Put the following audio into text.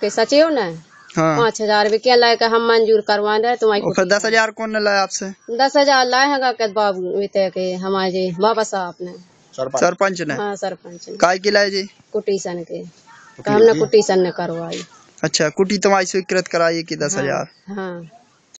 के सचिव ने हाँ। पाँच हजार रुपया लाए के हम मंजूर करवा रहे तुम्हारी तो दस हजार कौन ने लाया आपसे दस हजार लाए हैं बाबू के हमारे जी बाबा साहब ने सरपंच ने हाँ सरपंच ने काय की लाए जी कुटीसन के हमने कुटीसन ने करवाई अच्छा कुटी तुम्हारी तो स्वीकृत कराई की दस हजार हाँ, हाँ।